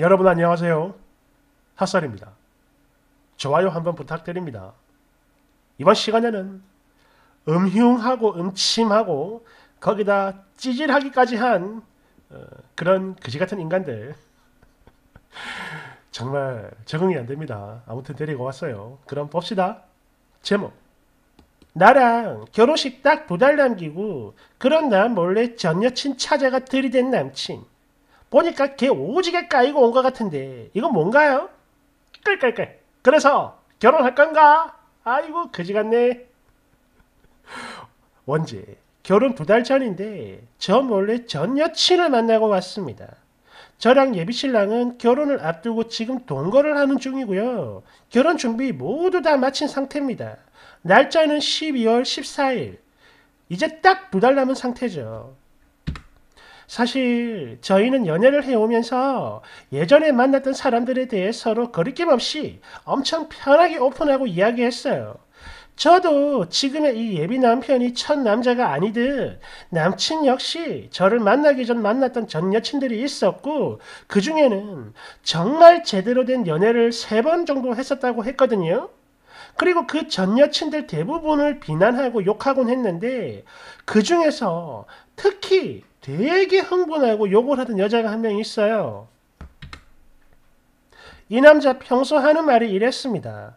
여러분 안녕하세요. 핫살입니다 좋아요 한번 부탁드립니다. 이번 시간에는 음흉하고 음침하고 거기다 찌질하기까지 한 어, 그런 그지같은 인간들 정말 적응이 안됩니다. 아무튼 데리고 왔어요. 그럼 봅시다. 제목 나랑 결혼식 딱 두 달 남기고 그런 날 몰래 전 여친 찾아가 들이댄 남친 보니까 개 오지게 까이고 온 것 같은데 이건 뭔가요? 끌끌끌 그래서 결혼할 건가? 아이고 그지 같네 원재 결혼 두 달 전인데 저 몰래 전 여친을 만나고 왔습니다 저랑 예비신랑은 결혼을 앞두고 지금 동거를 하는 중이고요 결혼 준비 모두 다 마친 상태입니다 날짜는 12월 14일 이제 딱 두 달 남은 상태죠 사실 저희는 연애를 해오면서 예전에 만났던 사람들에 대해 서로 거리낌 없이 엄청 편하게 오픈하고 이야기했어요. 저도 지금의 이 예비 남편이 첫 남자가 아니듯 남친 역시 저를 만나기 전 만났던 전 여친들이 있었고 그 중에는 정말 제대로 된 연애를 세 번 정도 했었다고 했거든요. 그리고 그 전 여친들 대부분을 비난하고 욕하곤 했는데 그 중에서 특히 되게 흥분하고 욕을 하던 여자가 한 명 있어요. 이 남자 평소 하는 말이 이랬습니다.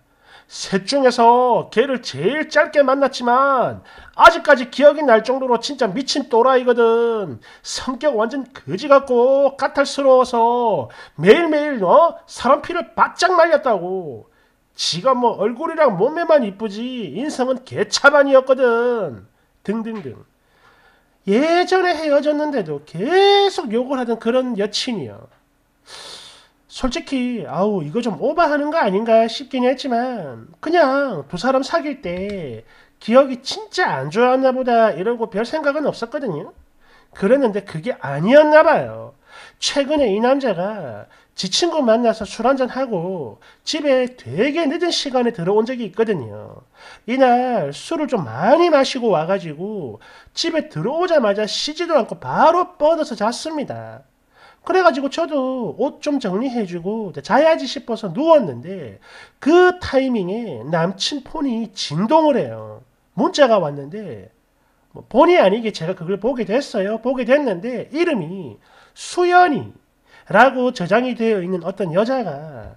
셋 중에서 걔를 제일 짧게 만났지만 아직까지 기억이 날 정도로 진짜 미친 또라이거든. 성격 완전 거지 같고 까탈스러워서 매일매일 어? 사람 피를 바짝 말렸다고. 지가 뭐 얼굴이랑 몸매만 이쁘지 인성은 개차반이었거든. 등등등. 예전에 헤어졌는데도 계속 욕을 하던 그런 여친이요. 솔직히 아우 이거 좀 오버하는 거 아닌가 싶긴 했지만 그냥 두 사람 사귈 때 기억이 진짜 안 좋았나 보다 이러고 별 생각은 없었거든요. 그랬는데 그게 아니었나 봐요. 최근에 이 남자가 지친 거 만나서 술 한잔하고 집에 되게 늦은 시간에 들어온 적이 있거든요. 이날 술을 좀 많이 마시고 와가지고 집에 들어오자마자 쉬지도 않고 바로 뻗어서 잤습니다. 그래가지고 저도 옷 좀 정리해주고 자야지 싶어서 누웠는데 그 타이밍에 남친 폰이 진동을 해요. 문자가 왔는데 뭐 본의 아니게 제가 그걸 보게 됐어요. 보게 됐는데 이름이 수연이 라고 저장이 되어 있는 어떤 여자가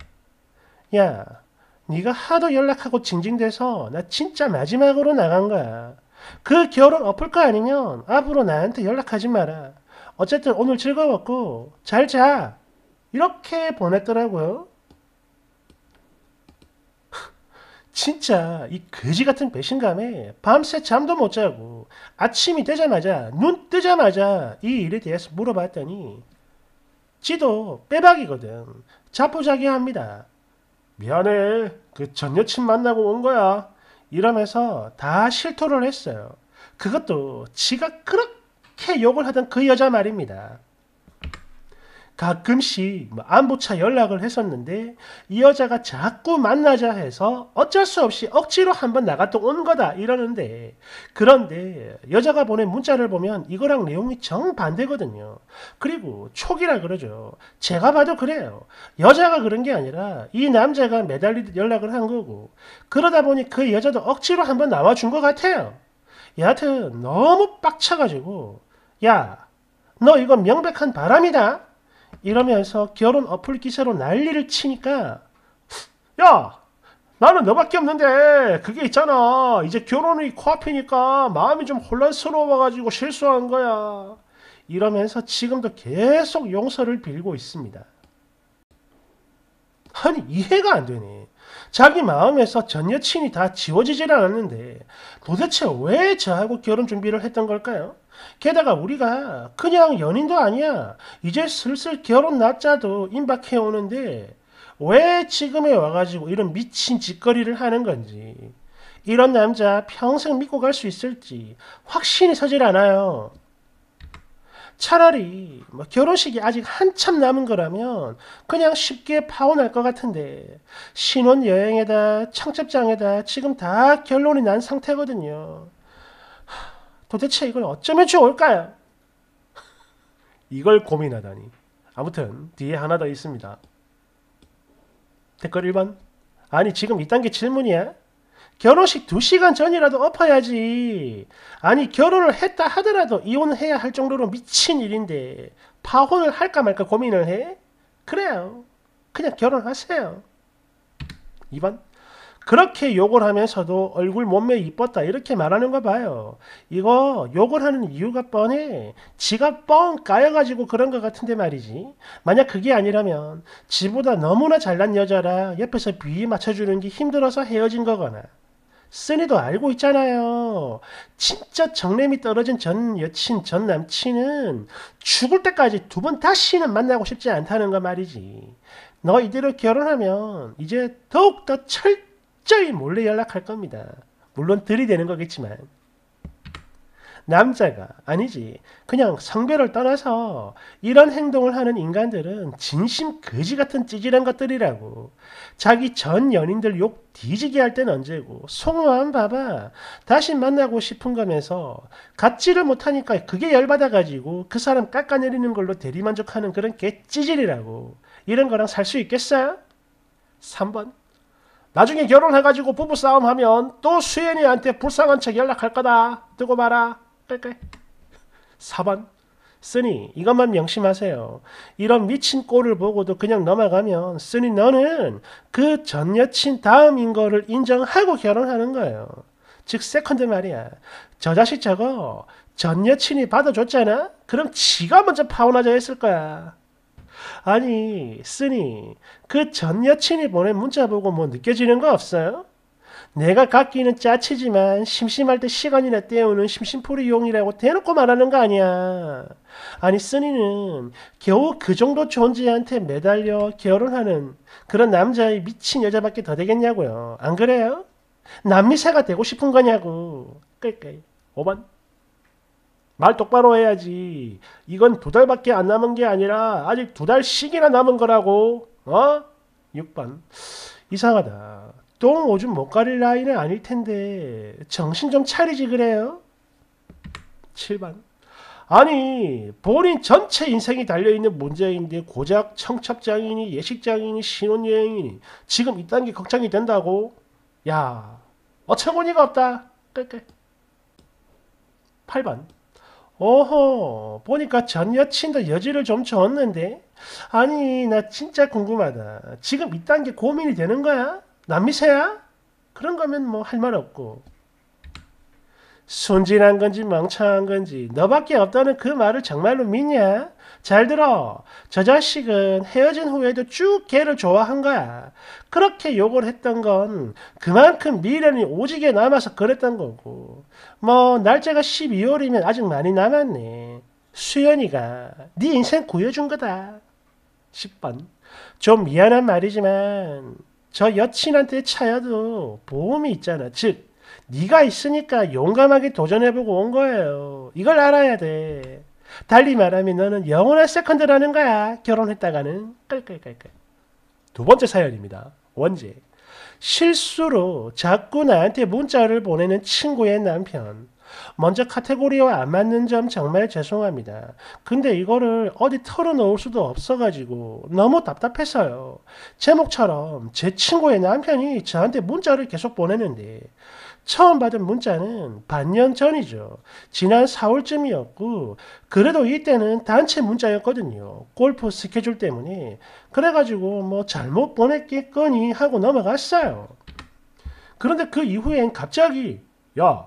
야 네가 하도 연락하고 징징대서 나 진짜 마지막으로 나간 거야. 그 결혼 엎을 거 아니면 앞으로 나한테 연락하지 마라. 어쨌든 오늘 즐거웠고 잘 자. 이렇게 보냈더라고요. 진짜 이 거지 같은 배신감에 밤새 잠도 못 자고 아침이 되자마자 눈 뜨자마자 이 일에 대해서 물어봤더니 지도 빼박이거든. 자포자기합니다. 미안해. 그 전 여친 만나고 온 거야. 이러면서 다 실토를 했어요. 그것도 지가 그렇게 욕을 하던 그 여자 말입니다. 가끔씩 뭐 안부차 연락을 했었는데 이 여자가 자꾸 만나자 해서 어쩔 수 없이 억지로 한번 나갔다 온 거다 이러는데 그런데 여자가 보낸 문자를 보면 이거랑 내용이 정반대거든요. 그리고 초기라 그러죠. 제가 봐도 그래요. 여자가 그런 게 아니라 이 남자가 매달리 연락을 한 거고 그러다 보니 그 여자도 억지로 한번 나와준 것 같아요. 여하튼 너무 빡쳐가지고 야 너 이거 명백한 바람이다. 이러면서 결혼 어플 기사로 난리를 치니까 야 나는 너밖에 없는데 그게 있잖아 이제 결혼이 코앞이니까 마음이 좀 혼란스러워가지고 실수한 거야 이러면서 지금도 계속 용서를 빌고 있습니다 아니 이해가 안 되네 자기 마음에서 전 여친이 다 지워지질 않았는데 도대체 왜 저하고 결혼 준비를 했던 걸까요? 게다가 우리가 그냥 연인도 아니야. 이제 슬슬 결혼 날짜도 임박해 오는데 왜 지금에 와가지고 이런 미친 짓거리를 하는 건지 이런 남자 평생 믿고 갈 수 있을지 확신이 서질 않아요. 차라리 뭐 결혼식이 아직 한참 남은 거라면 그냥 쉽게 파혼할 것 같은데 신혼여행에다 청첩장에다 지금 다 결론이 난 상태거든요. 도대체 이걸 어쩌면 좋을까요? 이걸 고민하다니. 아무튼 뒤에 하나 더 있습니다. 댓글 1번 아니 지금 이딴 게 질문이야? 결혼식 2시간 전이라도 엎어야지. 아니 결혼을 했다 하더라도 이혼해야 할 정도로 미친 일인데 파혼을 할까 말까 고민을 해? 그래요. 그냥 결혼하세요. 2번 그렇게 욕을 하면서도 얼굴 몸매 이뻤다 이렇게 말하는 거 봐요. 이거 욕을 하는 이유가 뻔해. 지가 뻥 까여가지고 그런 것 같은데 말이지. 만약 그게 아니라면 지보다 너무나 잘난 여자라 옆에서 비위 맞춰주는 게 힘들어서 헤어진 거거나 쓰니도 알고 있잖아요. 진짜 정렘이 떨어진 전 여친, 전 남친은 죽을 때까지 두 번 다시는 만나고 싶지 않다는 거 말이지. 너 이대로 결혼하면 이제 더욱더 철저히 몰래 연락할 겁니다. 물론 들이대는 거겠지만. 남자가 아니지 그냥 성별을 떠나서 이런 행동을 하는 인간들은 진심 거지 같은 찌질한 것들이라고 자기 전 연인들 욕 뒤지게 할 땐 언제고 송호한 봐봐 다시 만나고 싶은 거면서 갖지를 못하니까 그게 열받아가지고 그 사람 깎아내리는 걸로 대리만족하는 그런 개 찌질이라고 이런 거랑 살 수 있겠어요? 3번 나중에 결혼해가지고 부부싸움하면 또 수연이한테 불쌍한 척 연락할 거다. 두고 봐라. 빼빼 4번 쓰니 이것만 명심하세요. 이런 미친 꼴을 보고도 그냥 넘어가면 쓰니 너는 그 전 여친 다음인 거를 인정하고 결혼하는 거예요. 즉 세컨드 말이야. 저 자식 저거 전 여친이 받아줬잖아? 그럼 지가 먼저 파혼하자 했을 거야. 아니 쓰니 그 전 여친이 보낸 문자 보고 뭐 느껴지는 거 없어요? 내가 갖기는 짜치지만 심심할 때 시간이나 때우는 심심풀이 용이라고 대놓고 말하는 거 아니야. 아니 쓰니는 겨우 그 정도 존재한테 매달려 결혼하는 그런 남자의 미친 여자밖에 더 되겠냐고요. 안 그래요? 남미새가 되고 싶은 거냐고. 끌끌. 5번. 말 똑바로 해야지. 이건 두 달밖에 안 남은 게 아니라 아직 두 달씩이나 남은 거라고. 어? 6번. 이상하다. 똥 오줌 못 가릴 나이는 아닐 텐데 정신 좀 차리지 그래요? 7번 아니 본인 전체 인생이 달려있는 문제인데 고작 청첩장이니 예식장이니 신혼여행이니 지금 이딴 게 걱정이 된다고? 야 어처구니가 없다 8번 오호 보니까 전 여친도 여지를 좀 줬는데 아니 나 진짜 궁금하다 지금 이딴 게 고민이 되는 거야? 남미세야? 그런 거면 뭐 할 말 없고 순진한 건지 멍청한 건지 너밖에 없다는 그 말을 정말로 믿냐? 잘 들어. 저 자식은 헤어진 후에도 쭉 걔를 좋아한 거야. 그렇게 욕을 했던 건 그만큼 미련이 오지게 남아서 그랬던 거고. 뭐 날짜가 12월이면 아직 많이 남았네. 수연이가 네 인생 구해준 거다. 10번. 좀 미안한 말이지만 저 여친한테 차여도 보험이 있잖아. 즉 네가 있으니까 용감하게 도전해보고 온 거예요. 이걸 알아야 돼. 달리 말하면 너는 영원한 세컨드라는 거야. 결혼했다가는 깔깔깔깔. 두 번째 사연입니다. 원제. 실수로 자꾸 나한테 문자를 보내는 친구의 남편. 먼저 카테고리와 안 맞는 점 정말 죄송합니다. 근데 이거를 어디 털어놓을 수도 없어가지고 너무 답답해서요 제목처럼 제 친구의 남편이 저한테 문자를 계속 보내는데 처음 받은 문자는 반년 전이죠. 지난 4월쯤이었고, 그래도 이때는 단체 문자였거든요. 골프 스케줄 때문에. 그래가지고 뭐 잘못 보냈겠거니 하고 넘어갔어요. 그런데 그 이후엔 갑자기, 야,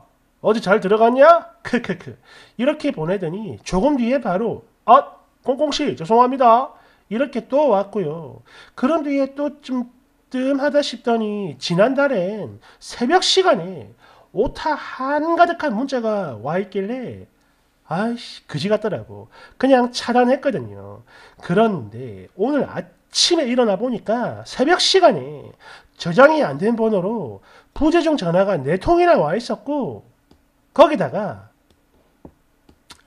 어디잘 들어갔냐? 크크크. 이렇게 보내더니 조금 뒤에 바로 아공공씨 죄송합니다. 이렇게 또 왔고요. 그런 뒤에 또 좀 뜸하다 싶더니 지난달엔 새벽 시간에 오타 한가득한 문자가 와 있길래 아이씨 그지 같더라고. 그냥 차단했거든요. 그런데 오늘 아침에 일어나 보니까 새벽 시간에 저장이 안 된 번호로 부재중 전화가 네통이나와 있었고 거기다가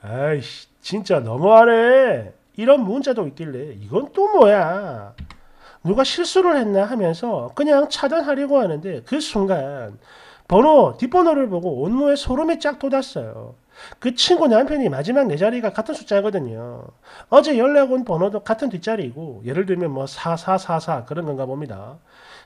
아이씨 진짜 너무하네 이런 문자도 있길래 이건 또 뭐야 누가 실수를 했나 하면서 그냥 차단하려고 하는데 그 순간 번호 뒷번호를 보고 온몸에 소름이 쫙 돋았어요. 그 친구 남편이 마지막 네 자리가 같은 숫자거든요. 어제 연락 온 번호도 같은 뒷자리이고 예를 들면 뭐 4444 그런 건가 봅니다.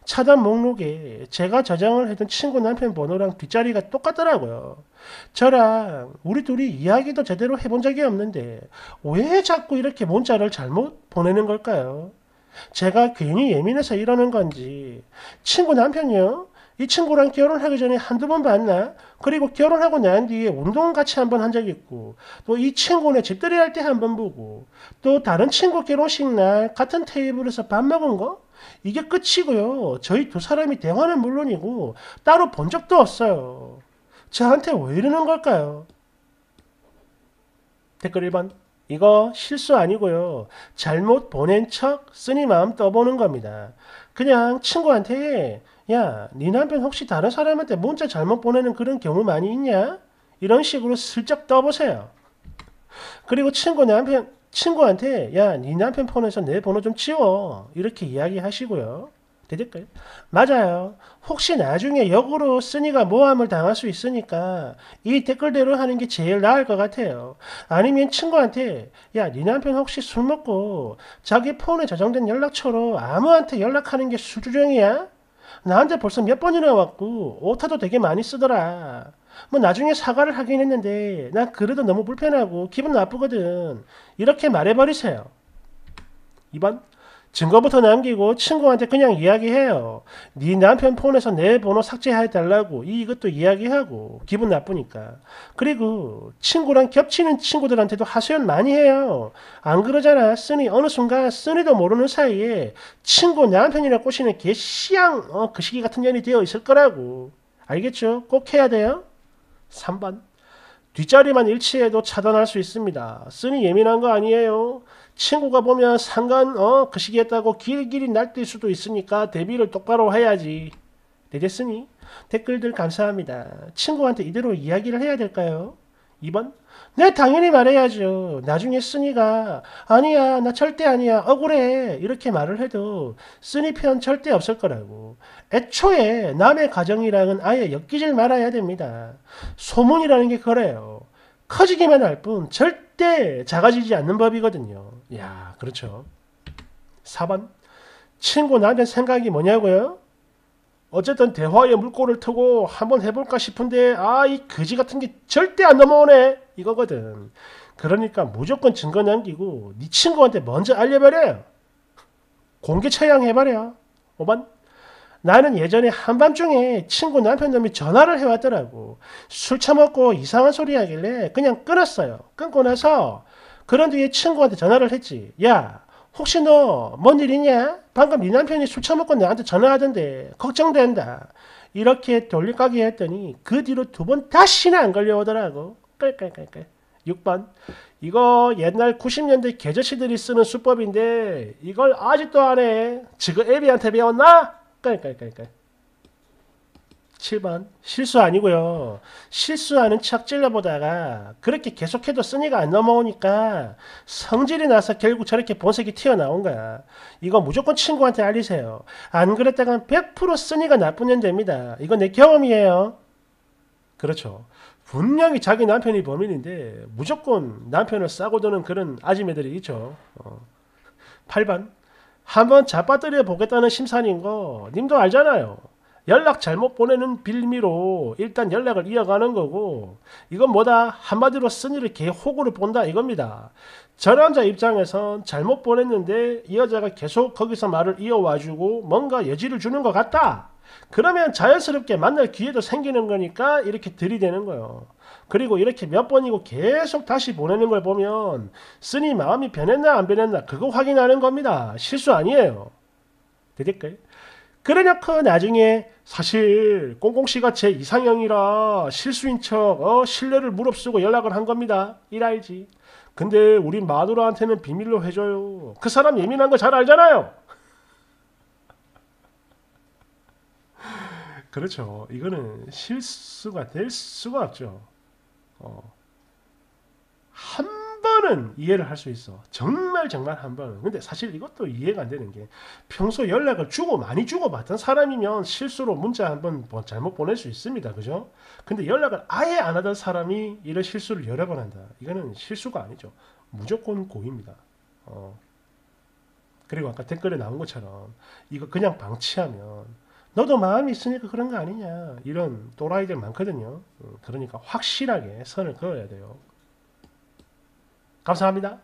차단 목록에 제가 저장을 했던 친구 남편 번호랑 뒷자리가 똑같더라고요. 저랑 우리 둘이 이야기도 제대로 해본 적이 없는데 왜 자꾸 이렇게 문자를 잘못 보내는 걸까요? 제가 괜히 예민해서 이러는 건지 친구 남편이요? 이 친구랑 결혼하기 전에 한두 번 봤나? 그리고 결혼하고 난 뒤에 운동 같이 한 번 한적 있고, 또 이 친구네 집들이 할 때 한 번 보고, 또 다른 친구 결혼식 날 같은 테이블에서 밥 먹은 거? 이게 끝이고요. 저희 두 사람이 대화는 물론이고, 따로 본 적도 없어요. 저한테 왜 이러는 걸까요? 댓글 1번. 이거 실수 아니고요. 잘못 보낸 척 쓰니 마음 떠보는 겁니다. 그냥 친구한테 야, 네 남편 혹시 다른 사람한테 문자 잘못 보내는 그런 경우 많이 있냐? 이런 식으로 슬쩍 떠보세요. 그리고 친구 남편, 친구한테, 야, 네 남편 폰에서 내 번호 좀 지워. 이렇게 이야기하시고요. 되될까요? 맞아요. 혹시 나중에 역으로 쓰니가 모함을 당할 수 있으니까 이 댓글대로 하는 게 제일 나을 것 같아요. 아니면 친구한테 야, 네 남편 혹시 술 먹고 자기 폰에 저장된 연락처로 아무한테 연락하는 게 수주정이야? 나한테 벌써 몇 번이나 왔고 오타도 되게 많이 쓰더라. 뭐 나중에 사과를 하긴 했는데 난 그래도 너무 불편하고 기분 나쁘거든. 이렇게 말해버리세요. 2번 증거부터 남기고 친구한테 그냥 이야기해요. 네 남편 폰에서 내 번호 삭제해달라고 이것도 이야기하고 기분 나쁘니까. 그리고 친구랑 겹치는 친구들한테도 하소연 많이 해요. 안 그러잖아. 쓰니 어느 순간 쓰니도 모르는 사이에 친구 남편이나 꼬시는 개시양 어, 그 시기 같은 년이 되어 있을 거라고. 알겠죠? 꼭 해야 돼요. 3번. 뒷자리만 일치해도 차단할 수 있습니다. 쓰니 예민한 거 아니에요. 친구가 보면 상관 어 그 시기에 따고 길길이 날뛸 수도 있으니까 대비를 똑바로 해야지. 되겠으니 댓글들 감사합니다. 친구한테 이대로 이야기를 해야 될까요? 2번 네 당연히 말해야죠. 나중에 쓰니가 아니야 나 절대 아니야 억울해 이렇게 말을 해도 쓰니 편 절대 없을 거라고 애초에 남의 가정이랑은 아예 엮이질 말아야 됩니다. 소문이라는 게 그래요. 커지기만 할 뿐 절대 절대 작아지지 않는 법이거든요. 야, 그렇죠. 4번. 친구 나한테 생각이 뭐냐고요? 어쨌든 대화에 물꼬를 트고 한번 해볼까 싶은데 아이 거지 같은 게 절대 안 넘어오네 이거거든 그러니까 무조건 증거 남기고 네 친구한테 먼저 알려버려 공개 처양해버려 5번 나는 예전에 한밤중에 친구 남편놈이 전화를 해왔더라고. 술 처먹고 이상한 소리 하길래 그냥 끊었어요. 끊고 나서 그런 뒤에 친구한테 전화를 했지. 야, 혹시 너 뭔 일이냐? 방금 네 남편이 술 처먹고 나한테 전화하던데 걱정된다. 이렇게 돌려가기 했더니 그 뒤로 두 번 다시는 안 걸려오더라고. 끌끌끌끌. 6번. 이거 옛날 90년대 개저씨들이 쓰는 수법인데 이걸 아직도 안 해. 지금 애비한테 배웠나? 깔깔깔깔 7번 실수 아니고요. 실수하는 척 찔러보다가 그렇게 계속해도 쓰니가 안 넘어오니까 성질이 나서 결국 저렇게 본색이 튀어나온 거야. 이거 무조건 친구한테 알리세요. 안 그랬다간 100% 쓰니가 나쁜 년대입니다. 이건 내 경험이에요. 그렇죠. 분명히 자기 남편이 범인인데 무조건 남편을 싸고 도는 그런 아지매들이 있죠. 어. 8번 한번 자빠들여 보겠다는 심산인 거 님도 알잖아요. 연락 잘못 보내는 빌미로 일단 연락을 이어가는 거고 이건 뭐다 한마디로 쓴이를 개호구를 본다 이겁니다. 전환자 입장에선 잘못 보냈는데 이 여자가 계속 거기서 말을 이어와주고 뭔가 여지를 주는 것 같다. 그러면 자연스럽게 만날 기회도 생기는 거니까 이렇게 들이대는 거예요. 그리고 이렇게 몇 번이고 계속 다시 보내는 걸 보면 쓰니 마음이 변했나 안 변했나 그거 확인하는 겁니다. 실수 아니에요. 되겠까요? 그래놓고 나중에 사실 꽁꽁씨가제 이상형이라 실수인 척 어, 신뢰를 무릅쓰고 연락을 한 겁니다. 일알지. 근데 우리 마누라한테는 비밀로 해줘요. 그 사람 예민한 거 잘 알잖아요. 그렇죠. 이거는 실수가 될 수가 없죠. 어, 한 번은 이해를 할 수 있어. 정말 정말 한 번은. 근데 사실 이것도 이해가 안 되는 게 평소 연락을 주고 많이 주고받던 사람이면 실수로 문자 한 번 잘못 보낼 수 있습니다. 그죠? 근데 연락을 아예 안 하던 사람이 이런 실수를 여러 번 한다. 이거는 실수가 아니죠. 무조건 고의입니다. 어. 그리고 아까 댓글에 나온 것처럼 이거 그냥 방치하면 너도 마음이 있으니까 그런 거 아니냐 이런 또라이들 많거든요 음, 그러니까 확실하게 선을 그어야 돼요 감사합니다